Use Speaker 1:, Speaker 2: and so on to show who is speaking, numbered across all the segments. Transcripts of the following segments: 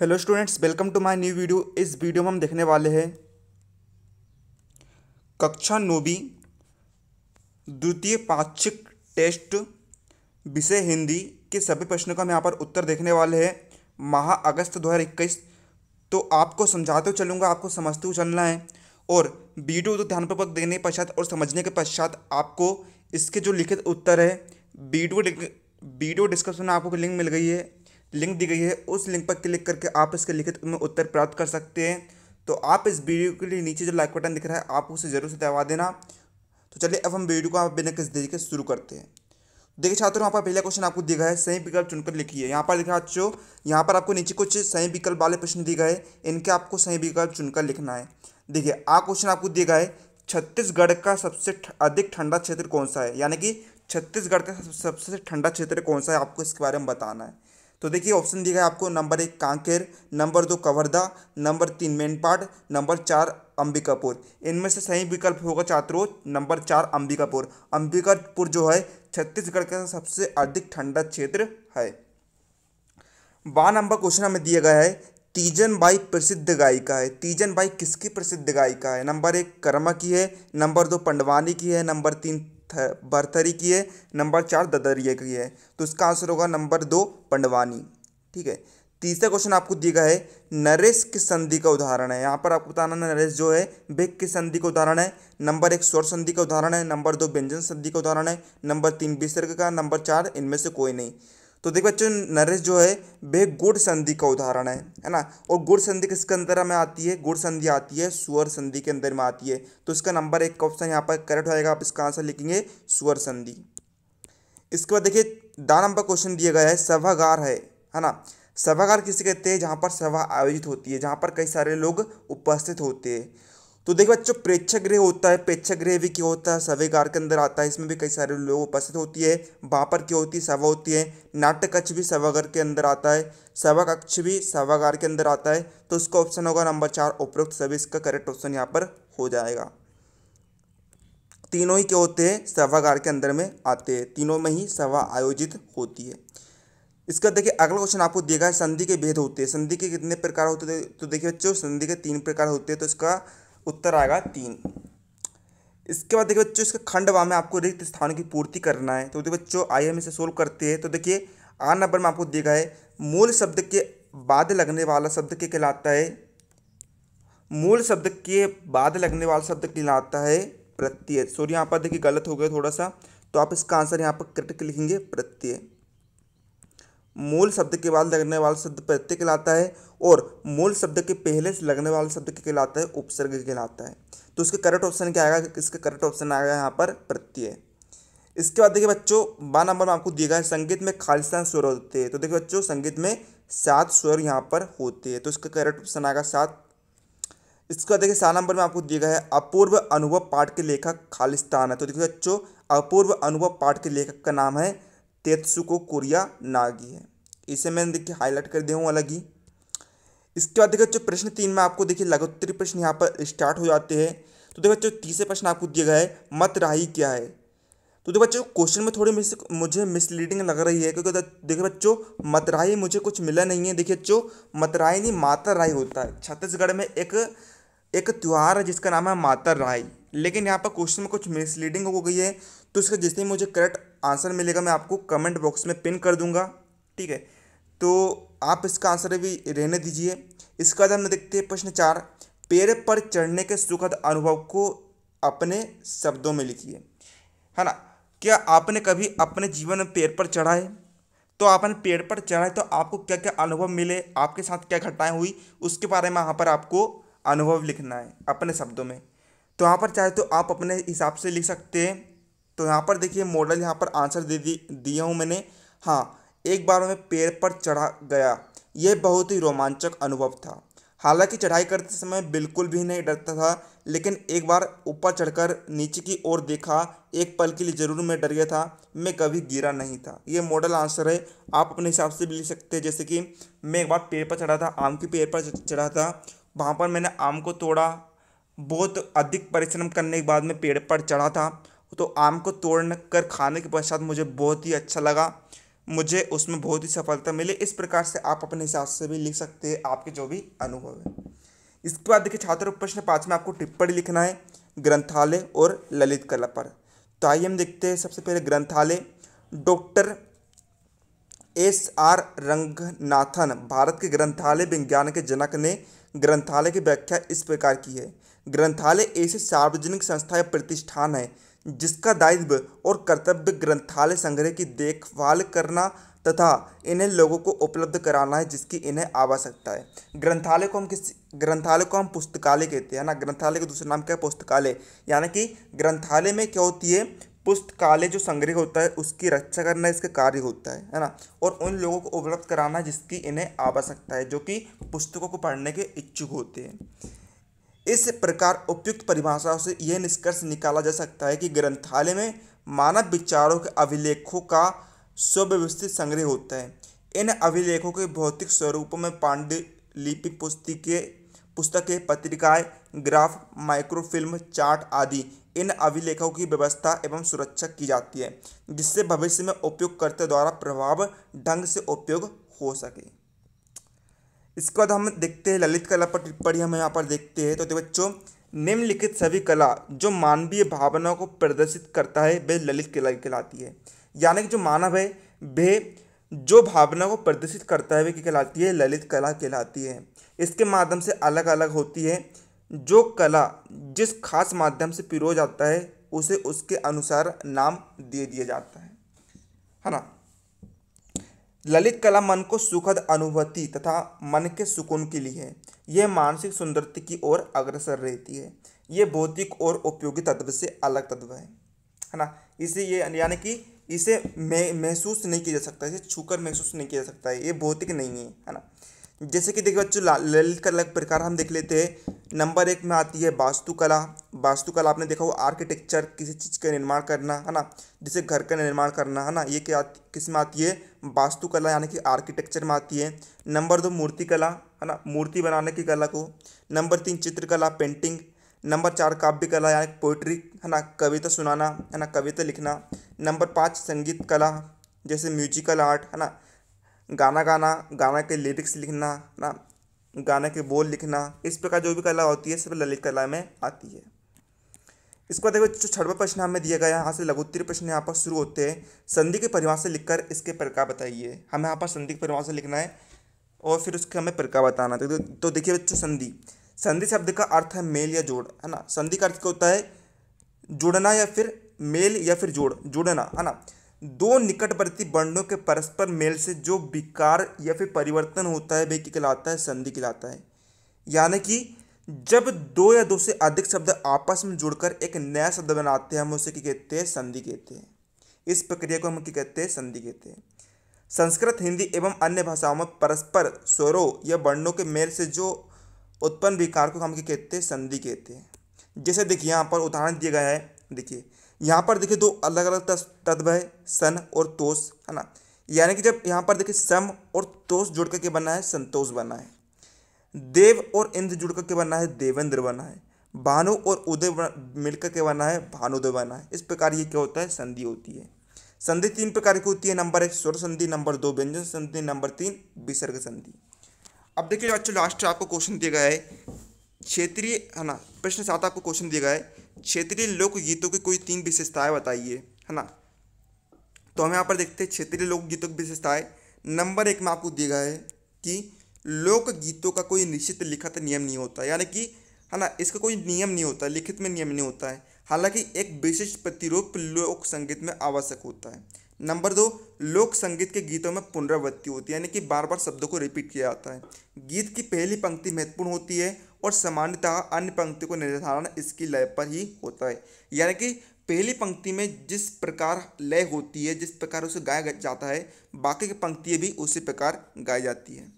Speaker 1: hello students welcome to my new video इस video में हम देखने वाले हैं कक्षा नौवीं द्वितीय पाक्षिक टेस्ट विषय हिंदी के सभी प्रश्नों का हम यहाँ पर उत्तर देखने वाले हैं माह अगस्त 2021 तो आपको समझाते हुए चलूँगा आपको समझते हुए चलना है और वीडियो तो ध्यानपूर्वक देने के पश्चात और समझने के पश्चात आपको इसके जो लिखित उत्तर है वीडियो वीडियो डिस्क्रिप्शन में आपको लिंक मिल गई है लिंक दी गई है उस लिंक पर क्लिक करके आप इसके लिखित में उत्तर प्राप्त कर सकते हैं तो आप इस वीडियो के लिए नीचे जो लाइक बटन दिख रहा है आप उसे ज़रूर से दबा देना तो चलिए अब हम वीडियो को आप बिना देरी तरीके शुरू करते हैं देखिए छात्रों यहाँ पर पहला क्वेश्चन आपको दिया है सही विकल्प चुनकर लिखिए यहाँ पर लिखा जो यहाँ पर आपको नीचे कुछ सही विकल्प वाले प्रश्न दिए गए इनके आपको सही विकल्प चुनकर लिखना है देखिए आ क्वेश्चन आपको दिया गया है छत्तीसगढ़ का सबसे अधिक ठंडा क्षेत्र कौन सा है यानी कि छत्तीसगढ़ का सबसे ठंडा क्षेत्र कौन सा है आपको इसके बारे में बताना है तो देखिए ऑप्शन दिया है आपको नंबर एक कांकेर नंबर दो कवर्धा नंबर तीन मेनपाट नंबर चार अंबिकापुर इनमें से सही विकल्प होगा छात्रों नंबर चार अंबिकापुर अंबिकापुर जो है छत्तीसगढ़ का सबसे अधिक ठंडा क्षेत्र है बा नंबर क्वेश्चन हमें दिया गया है तीजन बाई प्रसिद्ध गायिका है तीजन बाई किसकी प्रसिद्ध गायिका है नंबर एक कर्मा की है नंबर दो पंडवानी की है नंबर तीन बर्थर बर्थरी की है नंबर चार ददरिया की है तो इसका आंसर होगा नंबर दो पंडवानी ठीक है तीसरा क्वेश्चन आपको दिया गया है नरेश की संधि का उदाहरण है यहाँ पर आपको बताना नरेश जो है बेग की संधि का उदाहरण है नंबर एक स्वर संधि का उदाहरण है नंबर दो व्यंजन संधि का उदाहरण है नंबर तीन विसर्ग का नंबर चार इनमें से कोई नहीं तो देखो बच्चों नरेश जो है वह गुड़ संधि का उदाहरण है है ना और गुड़ संधि किसके अंदर में आती है गुड़ संधि आती है सुअर संधि के अंदर में आती है तो इसका नंबर एक ऑप्शन यहाँ पर करेक्ट हो जाएगा आप इसका आंसर लिखेंगे सुअर संधि इसके बाद देखिए दा नंबर क्वेश्चन दिया गया है सभागार है है ना सभागार किसे कहते हैं जहाँ पर सभा आयोजित होती है जहाँ पर कई सारे लोग उपस्थित होते हैं तो देखिए बच्चों प्रेक्षक गृह होता है प्रेक्षक गृह भी क्या होता है सवेगार के अंदर आता है इसमें भी कई सारे लोग उपस्थित होती है वहाँ पर क्या होती है सभा होती है नाट्य कक्ष भी सभागार के अंदर आता है सभा कक्ष भी सभागार के अंदर आता है तो उसका ऑप्शन होगा नंबर चार उपरोक्त सभी इसका करेक्ट ऑप्शन यहाँ पर हो जाएगा तीनों ही क्या होते हैं सभागार के अंदर में आते हैं तीनों में ही सभा आयोजित होती है इसका देखिए अगला क्वेश्चन आपको दिया है संधि के भेद होते हैं संधि के कितने प्रकार होते हैं तो देखिए बच्चों संधि के तीन प्रकार होते हैं तो इसका उत्तर आएगा तीन इसके बाद देखिए बच्चों इसके खंड वाम में आपको रिक्त स्थानों की पूर्ति करना है तो देखिए बच्चों आइए हम इसे सोल्व करते हैं तो देखिए आ नंबर में आपको दिया है मूल शब्द के बाद लगने वाला शब्द क्या कहलाता है मूल शब्द के बाद लगने वाला शब्द कहलाता है प्रत्यय सॉरी यहाँ पर देखिए गलत हो गया थोड़ा सा तो आप इसका आंसर यहाँ पर करेक्ट लिखेंगे प्रत्यय मूल शब्द के बाद लगने वाला शब्द प्रत्यय कहलाता है और मूल शब्द के पहले से लगने वाले शब्द कहलाता है उपसर्ग कहलाता है तो इसका करेक्ट ऑप्शन क्या आएगा इसका करेक्ट ऑप्शन आएगा यहाँ पर प्रत्यय इसके बाद देखिए बच्चों बारह नंबर में आपको दिया गया है संगीत में खालिस्तान स्वर होते हैं तो देखिए बच्चों संगीत में सात स्वर यहाँ पर होते हैं तो इसका करेक्ट ऑप्शन आएगा सात इसका देखिए सात नंबर में आपको दिया गया है अपूर्व अनुभव पाठ के लेखक खालिस्तान है तो देखिए बच्चों अपूर्व अनुभव पाठ के लेखक का नाम है तेत्सुको कोरिया नागी है इसे मैंने देखिए हाईलाइट कर दिया हूँ अलग ही इसके बाद देखिए जो प्रश्न तीन में आपको देखिए लगोत्तरी प्रश्न यहाँ पर स्टार्ट हो जाते हैं तो देखो बच्चों तीसरे प्रश्न आपको दिया गया है मत राही क्या है तो देखो बच्चों क्वेश्चन में थोड़ी मिस मुझे मिसलीडिंग लग रही है क्योंकि देखो बच्चों मतराही मुझे कुछ मिला नहीं है देखिए बच्चों मतराई नहीं माता राय होता है छत्तीसगढ़ में एक एक त्यौहार है जिसका नाम है माता राय लेकिन यहाँ पर क्वेश्चन में कुछ मिसलीडिंग हो गई है तो इसका जिसने मुझे करेक्ट आंसर मिलेगा मैं आपको कमेंट बॉक्स में पिन कर दूंगा ठीक है तो आप इसका आंसर भी रहने दीजिए इसके बाद हम देखते हैं प्रश्न चार पेड़ पर चढ़ने के सुखद अनुभव को अपने शब्दों में लिखिए है ना क्या आपने कभी अपने जीवन में पेड़ पर चढ़ा है तो आपने पेड़ पर चढ़ा है तो आपको क्या क्या अनुभव मिले आपके साथ क्या घटनाएं हुई उसके बारे में यहाँ पर आपको अनुभव लिखना है अपने शब्दों में तो यहाँ पर चाहे तो आप अपने हिसाब से लिख सकते हैं तो यहाँ पर देखिए मॉडल यहाँ पर आंसर दे दी दिया हूँ मैंने हाँ एक बार मैं पेड़ पर चढ़ा गया यह बहुत ही रोमांचक अनुभव था हालांकि चढ़ाई करते समय बिल्कुल भी नहीं डरता था लेकिन एक बार ऊपर चढ़कर नीचे की ओर देखा एक पल के लिए ज़रूर मैं डर गया था मैं कभी गिरा नहीं था ये मॉडल आंसर है आप अपने हिसाब से भी ले सकते हैं जैसे कि मैं एक बार पेड़ पर चढ़ा था आम के पेड़ पर चढ़ा था वहाँ पर मैंने आम को तोड़ा बहुत अधिक परिश्रम करने के बाद मैं पेड़ पर चढ़ा था तो आम को तोड़ कर खाने के पश्चात मुझे बहुत ही अच्छा लगा मुझे उसमें बहुत ही सफलता मिली इस प्रकार से आप अपने हिसाब से भी लिख सकते हैं आपके जो भी अनुभव है इसके बाद देखिए छात्र प्रश्न पाँच में आपको टिप्पणी लिखना है ग्रंथालय और ललित कला पर तो आइए हम देखते हैं सबसे पहले ग्रंथालय doctor S R Ranganathan Bharat के ग्रंथालय विज्ञान के जनक ने ग्रंथालय की व्याख्या इस प्रकार की है ग्रंथालय ऐसी सार्वजनिक संस्था या प्रतिष्ठान है जिसका दायित्व और कर्तव्य ग्रंथालय संग्रह की देखभाल करना तथा इन्हें लोगों को उपलब्ध कराना है जिसकी इन्हें आवश्यकता है ग्रंथालय को हम किस ग्रंथालय को हम पुस्तकालय कहते हैं ना ग्रंथालय का दूसरा नाम क्या है पुस्तकालय यानी कि ग्रंथालय में क्या होती है पुस्तकालय जो संग्रह होता है उसकी रक्षा करना इसका कार्य होता है है ना और उन लोगों को उपलब्ध कराना जिसकी इन्हें आवश्यकता है जो कि पुस्तकों को पढ़ने के इच्छुक होते हैं इस प्रकार उपयुक्त परिभाषाओं से यह निष्कर्ष निकाला जा सकता है कि ग्रंथालय में मानव विचारों के अभिलेखों का सुव्यवस्थित संग्रह होता है इन अभिलेखों के भौतिक स्वरूपों में पांडुलिपिक पुस्तिके पुस्तकें पत्रिकाएँ ग्राफ माइक्रोफिल्म चार्ट आदि इन अभिलेखों की व्यवस्था एवं सुरक्षा की जाती है जिससे भविष्य में उपयोगकर्ता द्वारा प्रभाव ढंग से उपयोग हो सके इसके बाद हम देखते हैं ललित कला पर टिप्पणी हम यहाँ पर देखते हैं तो बच्चों निम्नलिखित सभी कला जो मानवीय भावनाओं को प्रदर्शित करता है वह ललित कला कहलाती है यानी कि जो मानव है वह जो भावना को प्रदर्शित करता है वह कहलाती है ललित कला कहलाती है इसके माध्यम से अलग अलग होती है जो कला जिस खास माध्यम से पिरो जाता है उसे उसके अनुसार नाम दे दिया जाता है है ना ललित कला मन को सुखद अनुभूति तथा मन के सुकून के लिए है यह मानसिक सुंदरता की ओर अग्रसर रहती है ये भौतिक और उपयोगी तत्व से अलग तत्व है है ना इसे ये यानी कि इसे महसूस नहीं किया जा सकता इसे छूकर महसूस नहीं किया जा सकता है ये भौतिक नहीं है है ना जैसे कि देखिए बच्चों ललित कला के प्रकार हम देख लेते हैं नंबर एक में आती है वास्तुकला वास्तुकला आपने देखा हो आर्किटेक्चर किसी चीज़ का निर्माण करना है ना जैसे घर का निर्माण करना है ना ये क्या किस में आती है वास्तुकला यानी कि आर्किटेक्चर में आती है नंबर दो मूर्तिकला है ना मूर्ति बनाने की कला को नंबर तीन चित्रकला पेंटिंग नंबर चार काव्य कला यानी पोइट्री है ना कविता सुनाना है ना कविता लिखना नंबर पाँच संगीत कला जैसे म्यूजिकल आर्ट है ना गाना गाना गाना के लिरिक्स लिखना ना गाने के बोल लिखना इस प्रकार जो भी कला होती है सब ललित कला में आती है इसके बाद देखो जो छठवा प्रश्न हमें दिया गया यहाँ से लघुत्तरी प्रश्न यहाँ पर शुरू होते हैं संधि के परिवार से लिखकर इसके प्रकार बताइए हमें यहाँ पर संधि के परिवार से लिखना है और फिर उसके हमें प्रकार बताना है तो, तो देखिए बच्चों संधि संधि शब्द का अर्थ है मेल या जोड़ है ना संधि का अर्थ क्या होता है जुड़ना या फिर मेल या फिर जोड़ जुड़ना है ना दो निकटवर्ती वर्णों के परस्पर मेल से जो विकार या फिर परिवर्तन होता है वे कहलाता है संधि कहलाता है यानी कि जब दो या दो से अधिक शब्द आपस में जुड़कर एक नया शब्द बनाते हैं हम उसे क्या कहते हैं संधि कहते हैं इस प्रक्रिया को हम क्या कहते हैं संधि कहते हैं संस्कृत हिंदी एवं अन्य भाषाओं में परस्पर स्वरों या वर्णों के मेल से जो उत्पन्न विकार को हम क्या कहते हैं संधि कहते हैं जैसे देखिए यहाँ पर उदाहरण दिया गया है देखिए यहाँ पर देखिए दो अलग अलग तत्व है सन और तोष है ना यानी कि जब यहाँ पर देखिए सम और तोष जुड़ करके बना है संतोष बना है देव और इंद्र जुड़ करके बना है देवेंद्र बना है भानु और उदय मिलकर के बना है भानुदय बना है इस प्रकार ये क्या होता है संधि होती है संधि तीन प्रकार की होती है नंबर एक स्वर संधि नंबर दो व्यंजन संधि नंबर तीन विसर्ग संधि अब देखिए बच्चों लास्ट आपको क्वेश्चन दिया गया है क्षेत्रीय है ना प्रश्न सात आपको क्वेश्चन दिया गया है क्षेत्रीय लोकगीतों की कोई तीन विशेषताएं बताइए है ना तो हम यहाँ पर देखते हैं क्षेत्रीय लोकगीतों की विशेषताएं नंबर एक में आपको दिया गया है कि लोकगीतों का कोई निश्चित लिखित नियम नहीं होता यानी कि है ना इसका कोई नियम नहीं होता लिखित में नियम नहीं होता है हालांकि एक विशिष्ट प्रतिरूप लोक संगीत में आवश्यक होता है नंबर दो लोक संगीत के गीतों में पुनरावृत्ति होती है यानी कि बार बार शब्दों को रिपीट किया जाता है गीत की पहली पंक्ति महत्वपूर्ण होती है और सामान्यतः अन्य पंक्ति को निर्धारण इसकी लय पर ही होता है यानी कि पहली पंक्ति में जिस प्रकार लय होती है जिस प्रकार उसे गाया जाता है बाकी की पंक्तियाँ भी उसी प्रकार गाई जाती है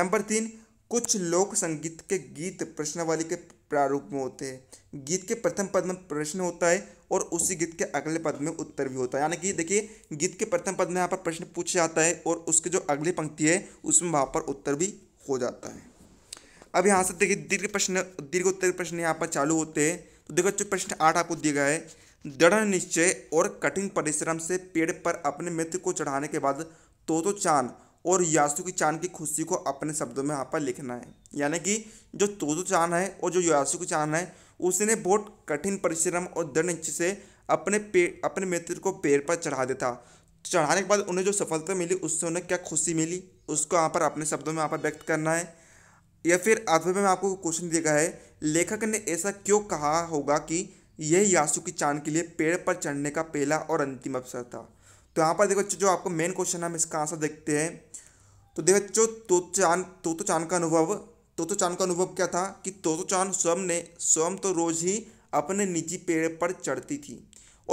Speaker 1: नंबर तीन कुछ लोक संगीत के गीत प्रश्नवाली के प्रारूप में होते हैं गीत के प्रथम पद में प्रश्न होता है और उसी गीत के अगले पद में उत्तर भी होता है यानी कि देखिए गीत के प्रथम पद में यहाँ पर प्रश्न पूछा जाता है और उसके जो अगली पंक्ति है उसमें वहाँ पर उत्तर भी हो जाता है अब यहाँ से देखिए दीर्घ प्रश्न दीर्घ उत्तर प्रश्न यहाँ पर चालू होते हैं तो देखो जो प्रश्न आठ आपको दिया गया है दृढ़ निश्चय और कठिन परिश्रम से पेड़ पर अपने मित्र को चढ़ाने के बाद तो तो चांद और यासु की चांद की खुशी को अपने शब्दों में यहाँ पर लिखना है यानी कि जो तो तो चांद है और जो यासु की चांद है उसने बहुत कठिन परिश्रम और दृढ़ से अपने पे अपने मित्र को पेड़ पर चढ़ा था चढ़ाने के बाद उन्हें जो सफलता मिली उससे उन्हें क्या खुशी मिली उसको यहाँ पर अपने शब्दों में यहाँ पर व्यक्त करना है या फिर अथवा में आपको क्वेश्चन देगा है लेखक ने ऐसा क्यों कहा होगा कि यह यासु की चांद के लिए पेड़ पर चढ़ने का पहला और अंतिम अवसर था तो यहाँ पर देखो जो आपको मेन क्वेश्चन हम इसका आंसर देखते हैं तो देखो जो तो चांद तो, तो चांद का अनुभव तोतो चांद का अनुभव क्या था कि तोतो चांद स्वयं ने स्वयं तो रोज़ ही अपने निजी पेड़ पर चढ़ती थी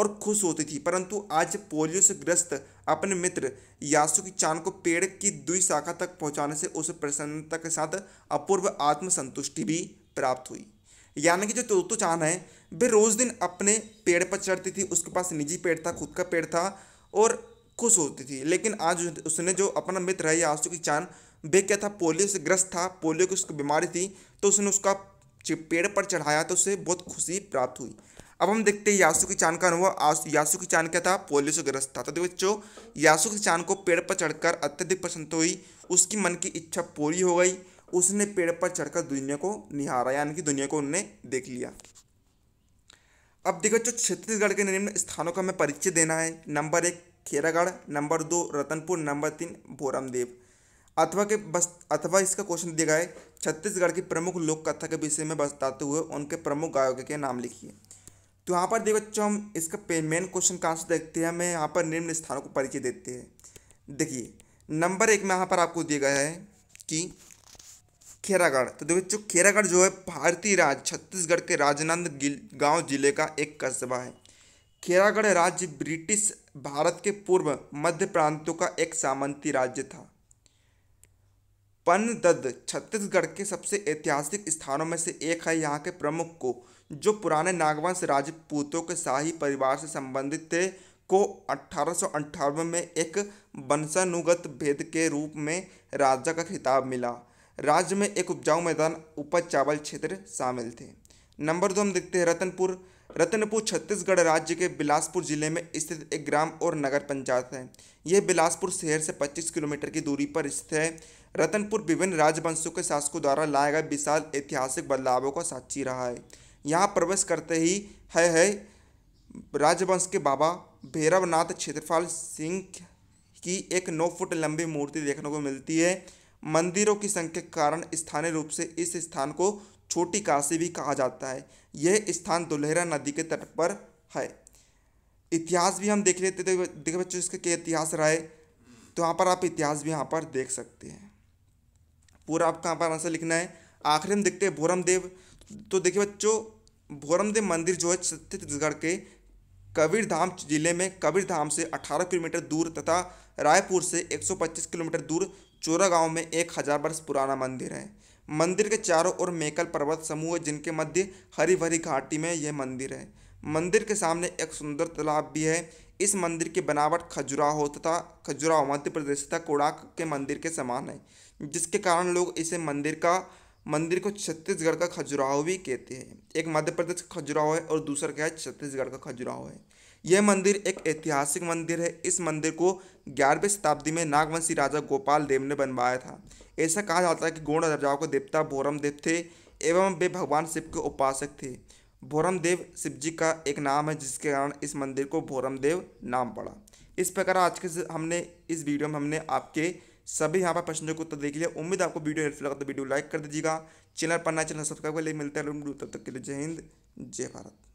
Speaker 1: और खुश होती थी परंतु आज पोलियो से ग्रस्त अपने मित्र यासु की चांद को पेड़ की दुई शाखा तक पहुंचाने से उसे प्रसन्नता के साथ अपूर्व आत्मसंतुष्टि भी प्राप्त हुई यानी कि जो तोतो चांद है वे रोज़ दिन अपने पेड़ पर चढ़ती थी उसके पास निजी पेड़ था खुद का पेड़ था और खुश होती थी लेकिन आज उसने जो अपना मित्र है यासु की चांद वे क्या था पोलियो से ग्रस्त था पोलियो की उसको बीमारी थी तो उसने उसका पेड़ पर चढ़ाया तो उसे बहुत खुशी प्राप्त हुई अब हम देखते हैं यासु की चांद का अनुभव यासु की चांद क्या था पोलियो से ग्रस्त था तो देखो बच्चों यासु की चांद को पेड़ पर चढ़कर अत्यधिक प्रसन्न हुई उसकी मन की इच्छा पूरी हो गई उसने पेड़ पर चढ़कर दुनिया को निहारा यानी कि दुनिया को उनने देख लिया अब देखो जो छत्तीसगढ़ के निम्न स्थानों का हमें परिचय देना है नंबर एक खेरागढ़ नंबर दो रतनपुर नंबर तीन भोरमदेव अथवा के बस अथवा इसका क्वेश्चन दिया गया है छत्तीसगढ़ की प्रमुख लोक कथा के विषय में बताते हुए उनके प्रमुख गायक के नाम लिखिए तो यहाँ पर देखिए बच्चों हम इसका मेन क्वेश्चन का आंसर देखते हैं हमें यहाँ पर निम्न स्थानों को परिचय देते हैं देखिए नंबर एक में यहाँ पर आपको दिया गया है कि खेरागढ़ तो देखिए बच्चों खेरागढ़ जो है भारतीय राज्य छत्तीसगढ़ के राजनंद गांव जिले का एक कस्बा है खेरागढ़ राज्य ब्रिटिश भारत के पूर्व मध्य प्रांतों का एक सामंती राज्य था पनदद छत्तीसगढ़ के सबसे ऐतिहासिक स्थानों में से एक है यहाँ के प्रमुख को जो पुराने नागवंश राजपूतों के शाही परिवार से संबंधित थे को अठारह में एक वंशानुगत भेद के रूप में राजा का खिताब मिला राज्य में एक उपजाऊ मैदान उपज चावल क्षेत्र शामिल थे नंबर दो हम देखते हैं रतनपुर रतनपुर छत्तीसगढ़ राज्य के बिलासपुर जिले में स्थित एक ग्राम और नगर पंचायत है यह बिलासपुर शहर से 25 किलोमीटर की दूरी पर स्थित है रतनपुर विभिन्न राजवंशों के शासकों द्वारा लाए गए विशाल ऐतिहासिक बदलावों का साक्षी रहा है यहाँ प्रवेश करते ही है, है राजवंश के बाबा भैरवनाथ क्षेत्रपाल सिंह की एक नौ फुट लंबी मूर्ति देखने को मिलती है मंदिरों की संख्या के कारण स्थानीय रूप से इस स्थान को छोटी काशी भी कहा जाता है यह स्थान दुल्हेरा नदी के तट पर है इतिहास भी हम देख लेते थे तो देखिए बच्चों इसका क्या इतिहास रहा है तो यहाँ पर आप इतिहास भी यहाँ पर देख सकते हैं पूरा आपको कहाँ पर आंसर लिखना है आखिरी हम देखते हैं भोरमदेव तो देखिए बच्चों भोरमदेव मंदिर जो है छत्तीसगढ़ के कबीरधाम जिले में कबीरधाम से 18 किलोमीटर दूर तथा रायपुर से 125 किलोमीटर दूर चोरा गांव में एक हज़ार वर्ष पुराना मंदिर है मंदिर के चारों ओर मेकल पर्वत समूह है जिनके मध्य हरी भरी घाटी में यह मंदिर है मंदिर के सामने एक सुंदर तालाब भी है इस मंदिर की बनावट खजुराहो तथा खजुराहो मध्य प्रदेश तथा कोड़ाक के मंदिर के समान है जिसके कारण लोग इसे मंदिर का मंदिर को छत्तीसगढ़ का खजुराहो भी कहते हैं एक मध्य प्रदेश का खजुराहो है और दूसरा क्या है छत्तीसगढ़ का खजुराहो है यह मंदिर एक ऐतिहासिक मंदिर है इस मंदिर को ग्यारहवीं शताब्दी में नागवंशी राजा गोपाल देव ने बनवाया था ऐसा कहा जाता है कि गोण राजाओं के देवता भोरम देव थे एवं वे भगवान शिव के उपासक थे भोरम देव शिव जी का एक नाम है जिसके कारण इस मंदिर को भोरम देव नाम पड़ा इस प्रकार आज के हमने इस वीडियो में हमने आपके सभी यहाँ पर प्रश्नों को उत्तर देख लिया उम्मीद आपको वीडियो हेल्पफुल लगा तो वीडियो लाइक कर दीजिएगा चैनल पर ना चैनल सब्सक्राइब कर लिए मिलते हैं तब तक के लिए जय हिंद जय भारत